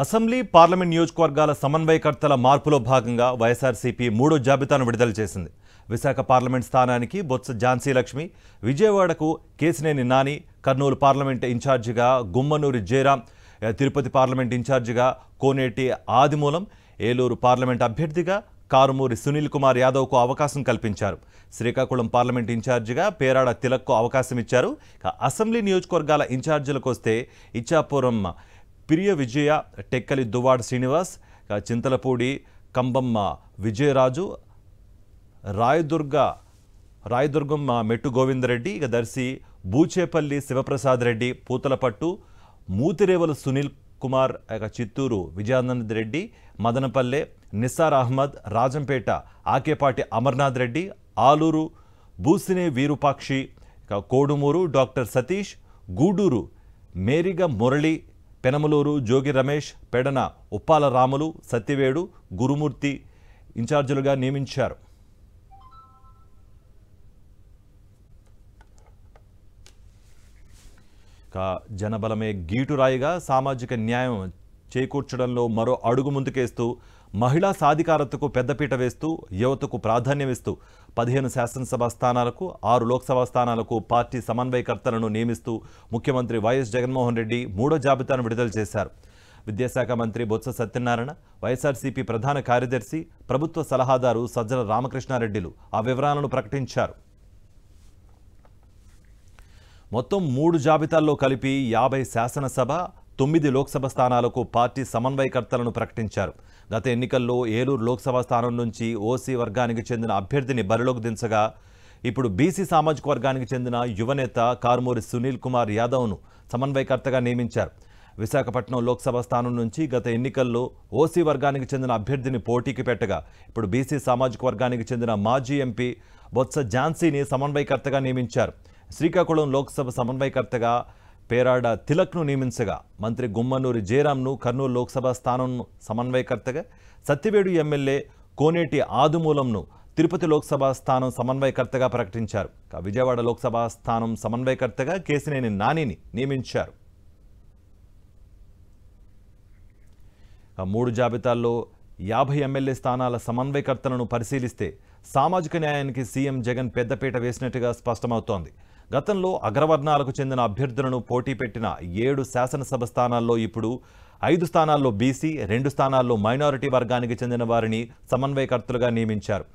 assembly parliament నియోజకవర్గాల సమన్వయకర్తల మార్పులో భాగంగా వైఎస్ఆర్సీపీ మూడో జాబితాను విడుదల చేసింది విశాఖ పార్లమెంట్ స్థానానికి బొత్స ఝాన్సీ లక్ష్మి విజయవాడకు కేసినేని నాని కర్నూలు పార్లమెంట్ ఇన్ఛార్జిగా గుమ్మనూరి జయరాం తిరుపతి పార్లమెంట్ ఇన్ఛార్జిగా కోనేటి ఆదిమూలం ఏలూరు పార్లమెంట్ అభ్యర్థిగా కారుమూరి సునీల్ కుమార్ యాదవ్కు అవకాశం కల్పించారు శ్రీకాకుళం పార్లమెంట్ ఇన్ఛార్జిగా పేరాడ తిలక్కు అవకాశం ఇచ్చారు అసెంబ్లీ నియోజకవర్గాల ఇన్ఛార్జీలకు వస్తే ఇచ్చాపురం ప్రియ విజయ టెక్కలి దువాడ్ శ్రీనివాస్ చింతలపూడి కంబమ్మ విజయరాజు రాయదుర్గ రాయదుర్గమ్మ మెట్టు గోవిందరెడ్డి ఇక దర్శి బూచేపల్లి శివప్రసాద్ రెడ్డి పూతలపట్టు మూతిరేవల సునీల్ కుమార్ చిత్తూరు విజయానంద్ రెడ్డి మదనపల్లె నిస్సార్ అహ్మద్ రాజంపేట ఆకేపాటి అమర్నాథ్ రెడ్డి ఆలూరు భూసినే వీరుపాక్షి కోడుమూరు డాక్టర్ సతీష్ గూడూరు మేరిగ మురళి పెనమలూరు జోగి రమేష్ పెడన ఉప్పాల రాములు సత్యవేడు గురుమూర్తి ఇన్ఛార్జీలుగా నియమించారు జనబలమే గీటురాయిగా సామాజిక న్యాయం చేకూర్చడంలో మరో అడుగు ముందుకేస్తూ మహిళా సాధికారతకు పెద్దపీట వేస్తూ యువతకు ప్రాధాన్యమిస్తూ పదిహేను శాసనసభ స్థానాలకు ఆరు లోక్సభ స్థానాలకు పార్టీ సమన్వయకర్తలను నియమిస్తూ ముఖ్యమంత్రి వైఎస్ జగన్మోహన్ రెడ్డి మూడో జాబితాను విడుదల చేశారు విద్యాశాఖ మంత్రి బొత్స సత్యనారాయణ వైఎస్ఆర్సీపీ ప్రధాన కార్యదర్శి ప్రభుత్వ సలహాదారు సజ్జల రామకృష్ణారెడ్డిలు ఆ వివరాలను ప్రకటించారు మొత్తం మూడు జాబితాల్లో కలిపి యాభై శాసనసభ తొమ్మిది లోక్సభ స్థానాలకు పార్టీ సమన్వయకర్తలను ప్రకటించారు గత ఎన్నికల్లో ఏలూరు లోక్సభ స్థానం నుంచి ఓసీ వర్గానికి చెందిన అభ్యర్థిని బరిలోకి దించగా ఇప్పుడు బీసీ సామాజిక వర్గానికి చెందిన యువనేత కారుమూరి సునీల్ కుమార్ యాదవ్ను సమన్వయకర్తగా నియమించారు విశాఖపట్నం లోక్సభ స్థానం నుంచి గత ఎన్నికల్లో ఓసీ వర్గానికి చెందిన అభ్యర్థిని పోటీకి పెట్టగా ఇప్పుడు బీసీ సామాజిక వర్గానికి చెందిన మాజీ ఎంపీ బొత్స ఝాన్సీని సమన్వయకర్తగా నియమించారు శ్రీకాకుళం లోక్సభ సమన్వయకర్తగా పేరాడ తిలక్ను నియమించగా మంత్రి గుమ్మనూరి జయరాంను కర్నూలు లోక్సభ స్థానం సమన్వయకర్తగా సత్తివేడు ఎమ్మెల్యే కోనేటి ఆదుమూలంను తిరుపతి లోక్సభ స్థానం సమన్వయకర్తగా ప్రకటించారు విజయవాడ లోక్సభ స్థానం సమన్వయకర్తగా కేసినేని నానిని నియమించారు మూడు జాబితాల్లో యాభై ఎమ్మెల్యే స్థానాల సమన్వయకర్తలను పరిశీలిస్తే సామాజిక న్యాయానికి సీఎం జగన్ పెద్దపీట వేసినట్టుగా స్పష్టమవుతోంది గతంలో అగ్రవర్ణాలకు చెందిన అభ్యర్థులను పోటీ పెట్టిన ఏడు శాసనసభ స్థానాల్లో ఇప్పుడు ఐదు స్థానాల్లో బీసీ రెండు స్థానాల్లో మైనారిటీ వర్గానికి చెందిన వారిని సమన్వయకర్తలుగా నియమించారు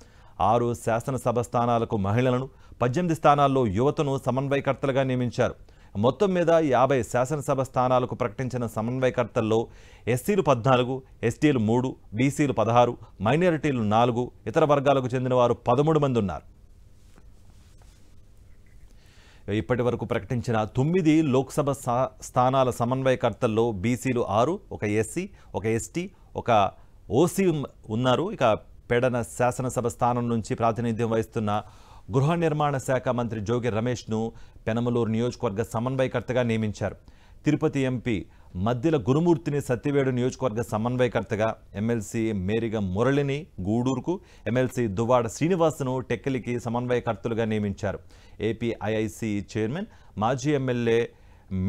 ఆరు శాసనసభ స్థానాలకు మహిళలను పద్దెనిమిది స్థానాల్లో యువతను సమన్వయకర్తలుగా నియమించారు మొత్తం మీద యాభై శాసనసభ స్థానాలకు ప్రకటించిన సమన్వయకర్తల్లో ఎస్సీలు పద్నాలుగు ఎస్టీలు మూడు బీసీలు పదహారు మైనారిటీలు నాలుగు ఇతర వర్గాలకు చెందిన వారు పదమూడు మంది ఉన్నారు ఇప్పటి వరకు ప్రకటించిన తొమ్మిది లోక్సభ స్థానాల సమన్వయకర్తల్లో బీసీలు ఆరు ఒక ఎస్సీ ఒక ఎస్టీ ఒక ఓసీ ఉన్నారు ఇక పెడన శాసనసభ స్థానం నుంచి ప్రాతినిధ్యం వహిస్తున్న గృహ నిర్మాణ శాఖ మంత్రి జోగి రమేష్ను పెనమలూరు నియోజకవర్గ సమన్వయకర్తగా నియమించారు తిరుపతి ఎంపీ మధ్యల గురుమూర్తిని సత్యవేడు నియోజకవర్గ సమన్వయకర్తగా ఎమ్మెల్సీ మేరిగా మురళిని గూడూరుకు ఎమ్మెల్సీ దువ్వాడ శ్రీనివాస్ను టెక్కలికి సమన్వయకర్తలుగా నియమించారు ఏపీ చైర్మన్ మాజీ ఎమ్మెల్యే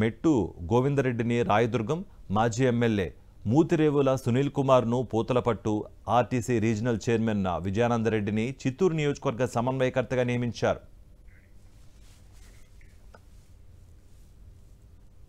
మెట్టు గోవిందరెడ్డిని రాయదుర్గం మాజీ ఎమ్మెల్యే మూతిరేవుల సునీల్ కుమార్ను పూతలపట్టు ఆర్టీసీ రీజనల్ చైర్మన్ విజయానందరెడ్డిని చిత్తూరు నియోజకవర్గ సమన్వయకర్తగా నియమించారు